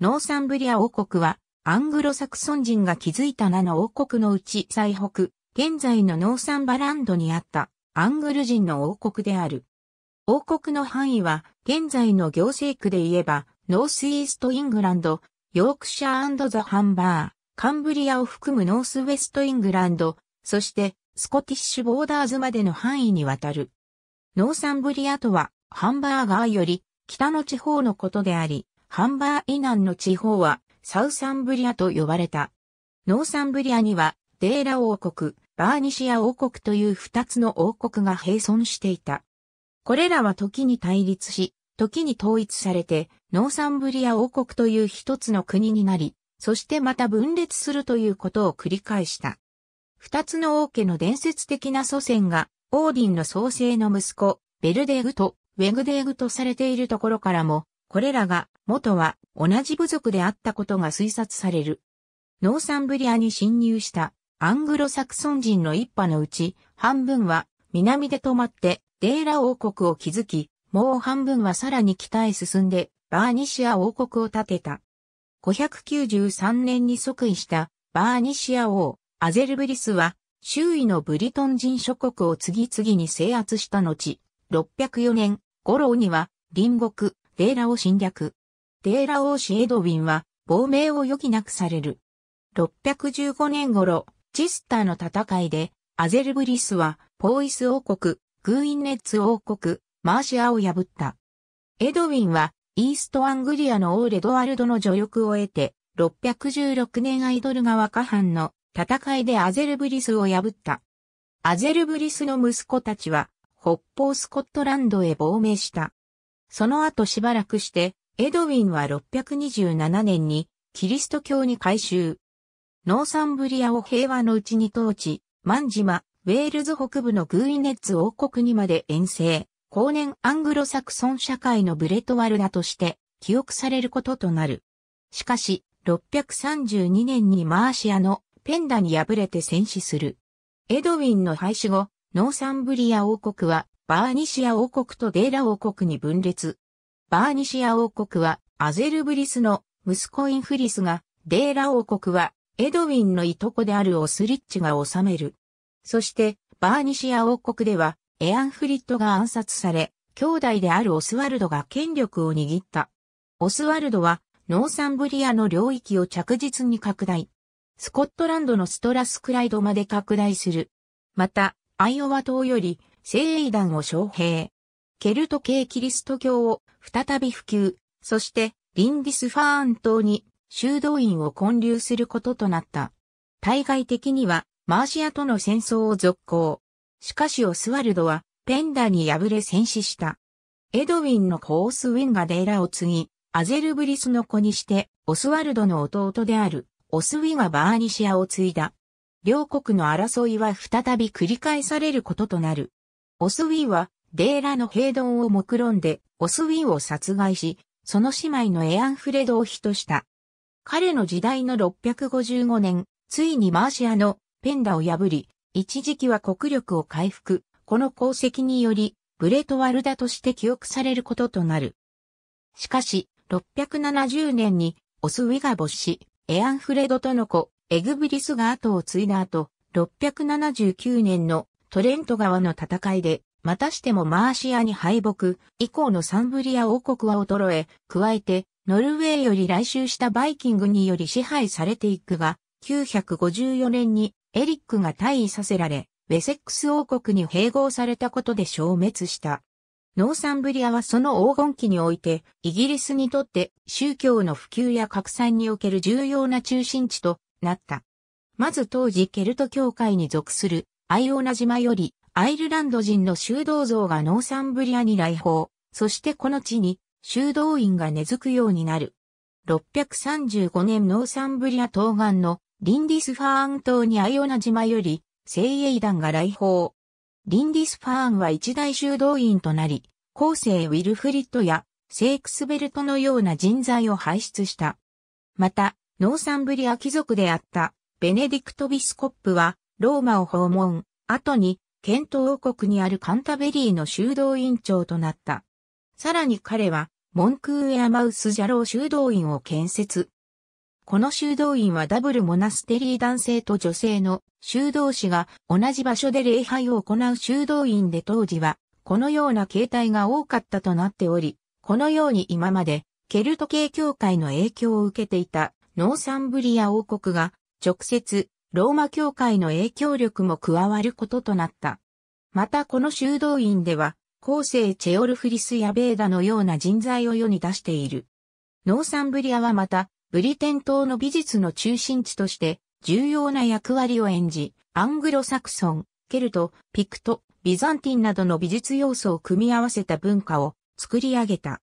ノーサンブリア王国は、アングロサクソン人が築いた7の王国のうち最北、現在のノーサンバランドにあったアングル人の王国である。王国の範囲は、現在の行政区で言えば、ノースイーストイングランド、ヨークシャーザ・ハンバー、カンブリアを含むノースウェストイングランド、そしてスコティッシュボーダーズまでの範囲にわたる。ノーサンブリアとは、ハンバーガーより北の地方のことであり、ハンバー以南の地方はサウサンブリアと呼ばれた。ノーサンブリアにはデーラ王国、バーニシア王国という二つの王国が並存していた。これらは時に対立し、時に統一されて、ノーサンブリア王国という一つの国になり、そしてまた分裂するということを繰り返した。二つの王家の伝説的な祖先が、オーディンの創生の息子、ベルデーグとウェグデーグとされているところからも、これらが元は同じ部族であったことが推察される。ノーサンブリアに侵入したアングロサクソン人の一派のうち、半分は南で止まってデーラ王国を築き、もう半分はさらに北へ進んでバーニシア王国を建てた。593年に即位したバーニシア王、アゼルブリスは周囲のブリトン人諸国を次々に制圧した後、604年、頃には隣国、デーラを侵略。デーラ王子エドウィンは亡命を余儀なくされる。615年頃、チスターの戦いで、アゼルブリスは、ポーイス王国、グーインネッツ王国、マーシアを破った。エドウィンは、イーストアングリアの王レドワルドの助力を得て、616年アイドルが若藩の戦いでアゼルブリスを破った。アゼルブリスの息子たちは、北方スコットランドへ亡命した。その後しばらくして、エドウィンは627年にキリスト教に改宗。ノーサンブリアを平和のうちに統治、万島、ウェールズ北部のグーイネッツ王国にまで遠征、後年アングロサクソン社会のブレトワルダとして記憶されることとなる。しかし、632年にマーシアのペンダに敗れて戦死する。エドウィンの廃止後、ノーサンブリア王国はバーニシア王国とデーラ王国に分裂。バーニシア王国はアゼルブリスの息子インフリスが、デーラ王国はエドウィンのいとこであるオスリッチが治める。そして、バーニシア王国では、エアンフリットが暗殺され、兄弟であるオスワルドが権力を握った。オスワルドは、ノーサンブリアの領域を着実に拡大。スコットランドのストラスクライドまで拡大する。また、アイオワ島より、精鋭団を招聘。ケルト系キリスト教を再び普及、そしてリンディスファーン島に修道院を建立することとなった。対外的にはマーシアとの戦争を続行。しかしオスワルドはペンダに敗れ戦死した。エドウィンの子オスウィンがデーラを継ぎ、アゼルブリスの子にして、オスワルドの弟である、オスウィがバーニシアを継いだ。両国の争いは再び繰り返されることとなる。オスウィはデーラの平丼を目論んで、オスウィンを殺害し、その姉妹のエアンフレドをヒとした。彼の時代の655年、ついにマーシアのペンダを破り、一時期は国力を回復。この功績により、ブレトワルダとして記憶されることとなる。しかし、670年に、オスウィが没し、エアンフレドとの子、エグブリスが後を継いだ後、679年のトレント川の戦いで、またしてもマーシアに敗北、以降のサンブリア王国は衰え、加えて、ノルウェーより来襲したバイキングにより支配されていくが、954年にエリックが退位させられ、ウェセックス王国に併合されたことで消滅した。ノーサンブリアはその黄金期において、イギリスにとって宗教の普及や拡散における重要な中心地となった。まず当時ケルト教会に属するアイオナ島よりアイルランド人の修道像がノーサンブリアに来訪、そしてこの地に修道院が根付くようになる。635年ノーサンブリア東岸のリンディスファーン島にアイオナ島より精鋭団が来訪。リンディスファーンは一大修道院となり、後世ウィルフリットやセークスベルトのような人材を輩出した。また、ノーサンブリア貴族であったベネディクト・ビスコップはローマを訪問、後にケント王国にあるカンタベリーの修道院長となった。さらに彼は、モンクーエアマウス・ジャロー修道院を建設。この修道院はダブルモナステリー男性と女性の修道士が同じ場所で礼拝を行う修道院で当時はこのような形態が多かったとなっており、このように今までケルト系教会の影響を受けていたノーサンブリア王国が直接ローマ教会の影響力も加わることとなった。またこの修道院では、後世チェオルフリスやベーダのような人材を世に出している。ノーサンブリアはまた、ブリテン島の美術の中心地として重要な役割を演じ、アングロサクソン、ケルト、ピクト、ビザンティンなどの美術要素を組み合わせた文化を作り上げた。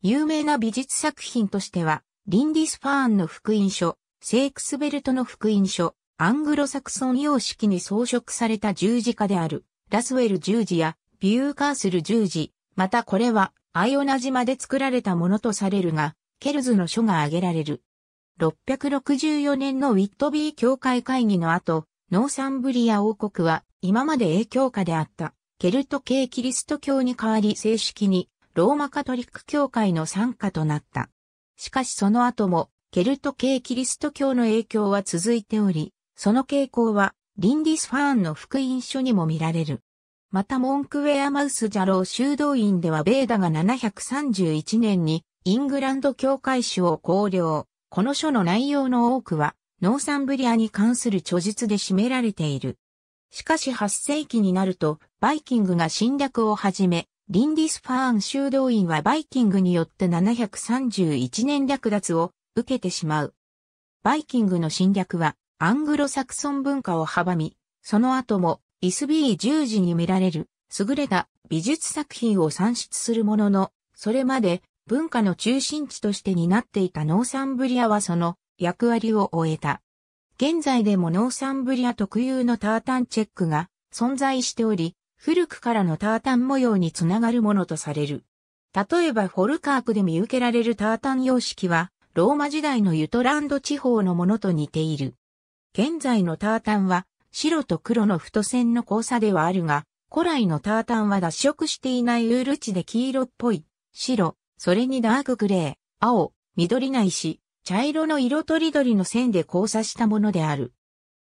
有名な美術作品としては、リンディスファーンの福音書、セークスベルトの福音書、アングロサクソン様式に装飾された十字架である、ラスウェル十字やビューカースル十字、またこれはアイオナ島で作られたものとされるが、ケルズの書が挙げられる。664年のウィットビー教会会議の後、ノーサンブリア王国は今まで影響下であったケルト系キリスト教に代わり正式にローマカトリック教会の参加となった。しかしその後もケルト系キリスト教の影響は続いており、その傾向は、リンディスファーンの福音書にも見られる。またモンクウェアマウスジャロー修道院ではベーダが731年にイングランド教会史を考慮。この書の内容の多くはノーサンブリアに関する著述で占められている。しかし8世紀になるとバイキングが侵略を始め、リンディスファーン修道院はバイキングによって731年略奪を受けてしまう。バイキングの侵略はアングロサクソン文化を阻み、その後もイスビー十字に見られる優れた美術作品を産出するものの、それまで文化の中心地として担っていたノーサンブリアはその役割を終えた。現在でもノーサンブリア特有のタータンチェックが存在しており、古くからのタータン模様につながるものとされる。例えばフォルカークで見受けられるタータン様式は、ローマ時代のユトランド地方のものと似ている。現在のタータンは白と黒の太線の交差ではあるが、古来のタータンは脱色していないウール地で黄色っぽい、白、それにダークグレー、青、緑ないし、茶色の色とりどりの線で交差したものである。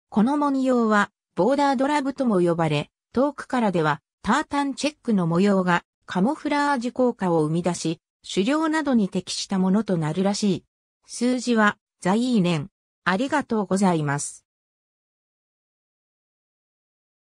この文様は、ボーダードラブとも呼ばれ、遠くからでは、タータンチェックの模様が、カモフラージュ効果を生み出し、狩猟などに適したものとなるらしい。数字は、在ネ年。ありがとうございます。